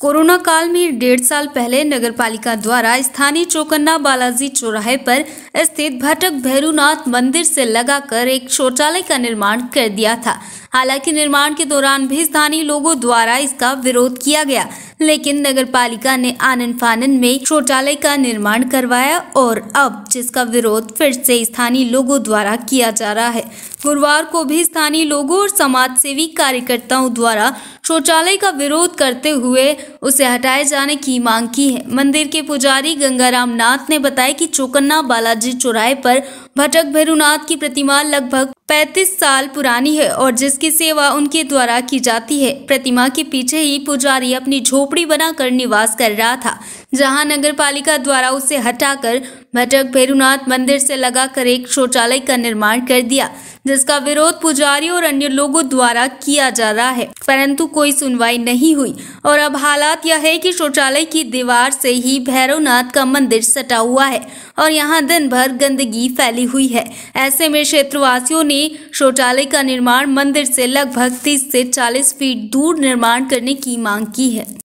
corona काल में डेढ़ साल पहले नगर पालिका द्वारा स्थानीय चौकन्ना बालाजी चौराहे पर स्थित भटक भैरूनाथ मंदिर से लगाकर एक शौचालय का निर्माण कर दिया था हालांकि निर्माण के दौरान भी स्थानीय लोगों द्वारा इसका विरोध किया गया लेकिन नगर पालिका ने आनंद फानन में शौचालय का निर्माण करवाया और अब जिसका विरोध फिर से स्थानीय लोगों द्वारा किया जा रहा है गुरुवार को भी स्थानीय लोगों और समाज सेवी कार्यकर्ताओं द्वारा शौचालय का विरोध करते हुए उसे हटाए जाने की मांग की है मंदिर के पुजारी गंगाराम नाथ ने बताया कि चौकन्ना बालाजी चौराहे पर भटक भैरूनाथ की प्रतिमा लगभग 35 साल पुरानी है और जिसकी सेवा उनके द्वारा की जाती है प्रतिमा के पीछे ही पुजारी अपनी झोपड़ी बनाकर निवास कर रहा था जहां नगर पालिका द्वारा उसे हटाकर भटक भैरूनाथ मंदिर से लगाकर एक शौचालय का निर्माण कर दिया जिसका विरोध पुजारी और अन्य लोगों द्वारा किया जा रहा है परंतु कोई सुनवाई नहीं हुई और अब हालात यह है कि शौचालय की दीवार से ही भैरवनाथ का मंदिर सटा हुआ है और यहाँ दिन भर गंदगी फैली हुई है ऐसे में क्षेत्रवासियों ने शौचालय का निर्माण मंदिर से लगभग तीस से चालीस फीट दूर निर्माण करने की मांग की है